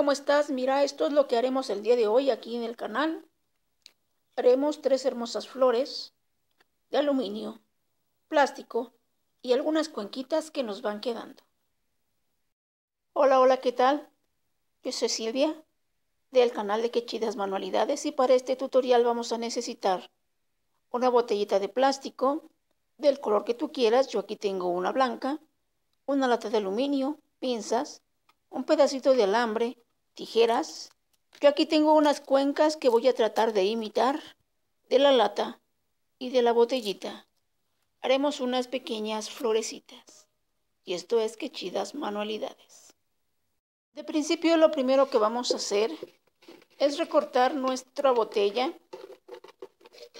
¿cómo estás? Mira, esto es lo que haremos el día de hoy aquí en el canal. Haremos tres hermosas flores de aluminio, plástico y algunas cuenquitas que nos van quedando. Hola, hola, ¿qué tal? Yo soy Silvia del canal de Quechidas Manualidades y para este tutorial vamos a necesitar una botellita de plástico del color que tú quieras. Yo aquí tengo una blanca, una lata de aluminio, pinzas, un pedacito de alambre, tijeras. Yo aquí tengo unas cuencas que voy a tratar de imitar de la lata y de la botellita. Haremos unas pequeñas florecitas. Y esto es que chidas manualidades. De principio lo primero que vamos a hacer es recortar nuestra botella.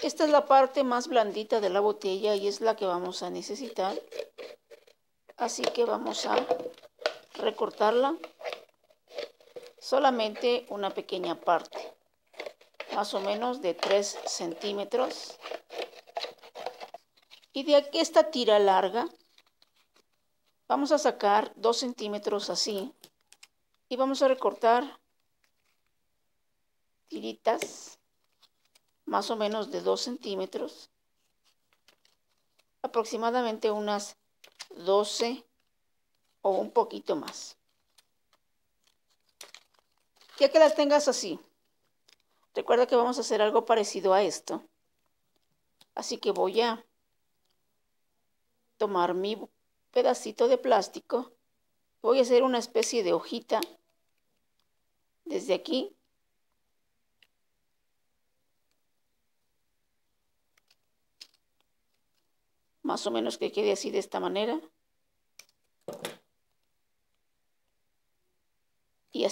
Esta es la parte más blandita de la botella y es la que vamos a necesitar. Así que vamos a recortarla solamente una pequeña parte, más o menos de 3 centímetros. Y de aquí esta tira larga, vamos a sacar 2 centímetros así y vamos a recortar tiritas más o menos de 2 centímetros, aproximadamente unas 12 o un poquito más. Ya que las tengas así, recuerda que vamos a hacer algo parecido a esto. Así que voy a tomar mi pedacito de plástico. Voy a hacer una especie de hojita desde aquí. Más o menos que quede así de esta manera.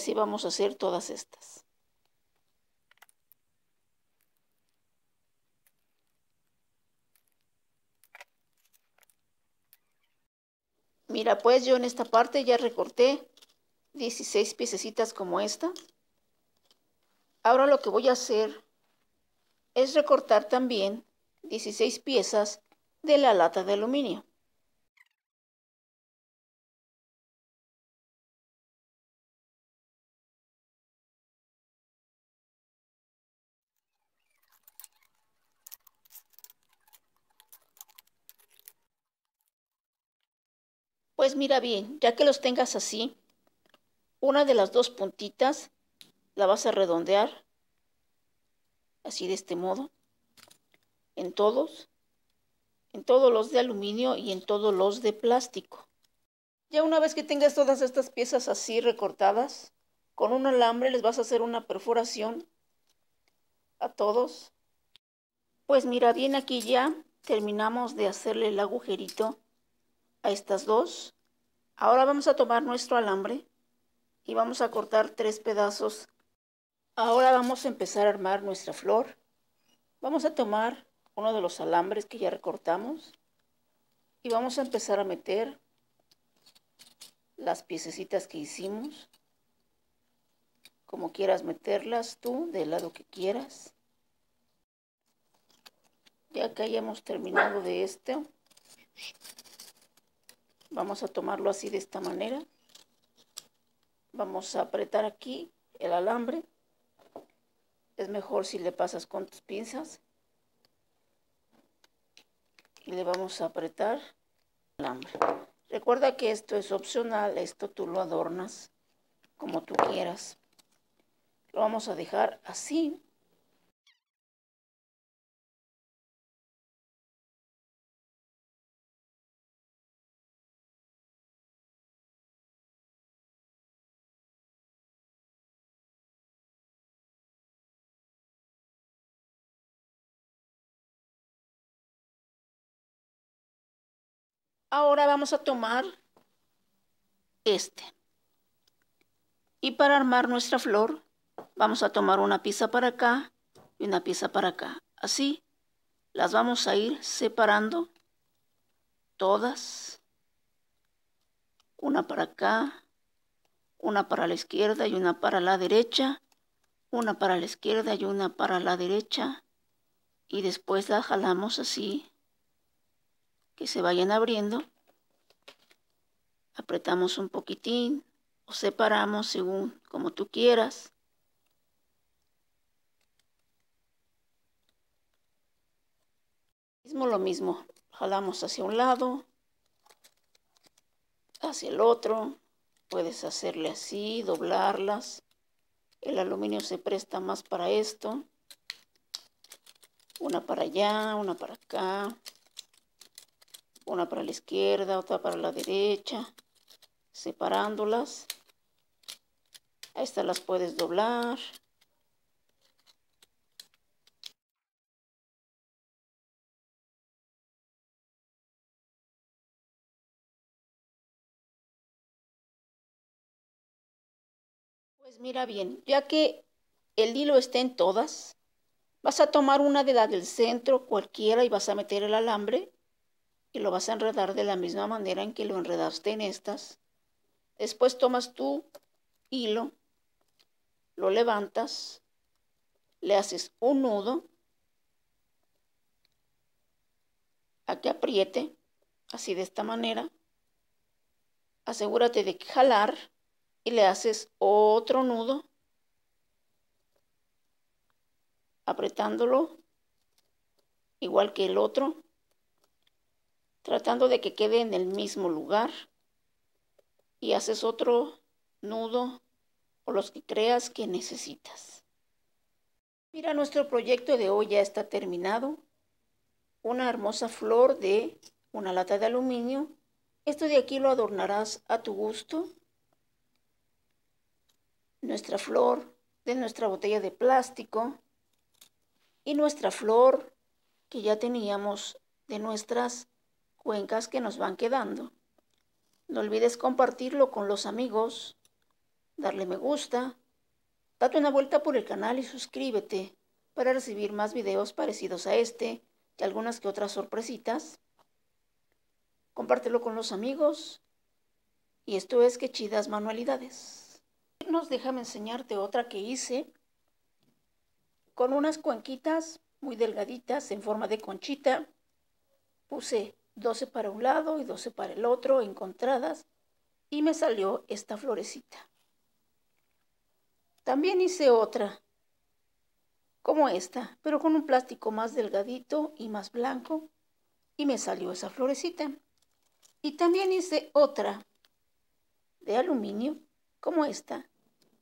así vamos a hacer todas estas. Mira, pues yo en esta parte ya recorté 16 piececitas como esta. Ahora lo que voy a hacer es recortar también 16 piezas de la lata de aluminio. Pues mira bien, ya que los tengas así, una de las dos puntitas la vas a redondear, así de este modo, en todos, en todos los de aluminio y en todos los de plástico. Ya una vez que tengas todas estas piezas así recortadas, con un alambre les vas a hacer una perforación a todos. Pues mira bien aquí ya terminamos de hacerle el agujerito a estas dos. Ahora vamos a tomar nuestro alambre y vamos a cortar tres pedazos. Ahora vamos a empezar a armar nuestra flor. Vamos a tomar uno de los alambres que ya recortamos y vamos a empezar a meter las piececitas que hicimos. Como quieras meterlas tú, del lado que quieras. Ya que hayamos terminado de esto, Vamos a tomarlo así de esta manera. Vamos a apretar aquí el alambre. Es mejor si le pasas con tus pinzas. Y le vamos a apretar el alambre. Recuerda que esto es opcional, esto tú lo adornas como tú quieras. Lo vamos a dejar así Ahora vamos a tomar este. Y para armar nuestra flor, vamos a tomar una pieza para acá y una pieza para acá. Así las vamos a ir separando todas. Una para acá, una para la izquierda y una para la derecha. Una para la izquierda y una para la derecha. Y después la jalamos así que se vayan abriendo. Apretamos un poquitín o separamos según como tú quieras. Mismo lo mismo, jalamos hacia un lado, hacia el otro, puedes hacerle así, doblarlas. El aluminio se presta más para esto. Una para allá, una para acá una para la izquierda, otra para la derecha, separándolas. Estas las puedes doblar. Pues mira bien, ya que el hilo está en todas, vas a tomar una de la del centro cualquiera y vas a meter el alambre y lo vas a enredar de la misma manera en que lo enredaste en estas. Después tomas tu hilo, lo levantas, le haces un nudo a que apriete, así de esta manera. Asegúrate de jalar y le haces otro nudo apretándolo igual que el otro tratando de que quede en el mismo lugar y haces otro nudo o los que creas que necesitas. Mira, nuestro proyecto de hoy ya está terminado. Una hermosa flor de una lata de aluminio. Esto de aquí lo adornarás a tu gusto. Nuestra flor de nuestra botella de plástico y nuestra flor que ya teníamos de nuestras cuencas que nos van quedando. No olvides compartirlo con los amigos, darle me gusta, date una vuelta por el canal y suscríbete para recibir más videos parecidos a este y algunas que otras sorpresitas. Compártelo con los amigos y esto es que chidas manualidades. Nos déjame enseñarte otra que hice con unas cuenquitas muy delgaditas en forma de conchita. Puse 12 para un lado y 12 para el otro, encontradas, y me salió esta florecita. También hice otra, como esta, pero con un plástico más delgadito y más blanco, y me salió esa florecita. Y también hice otra de aluminio, como esta,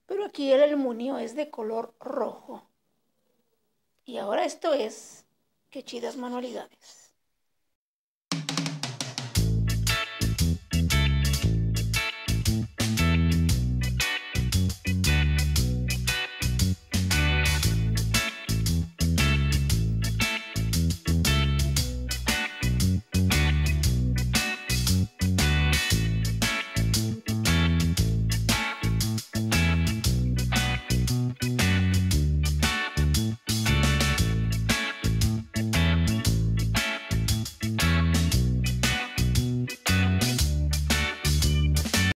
pero aquí el aluminio es de color rojo. Y ahora esto es, qué chidas manualidades.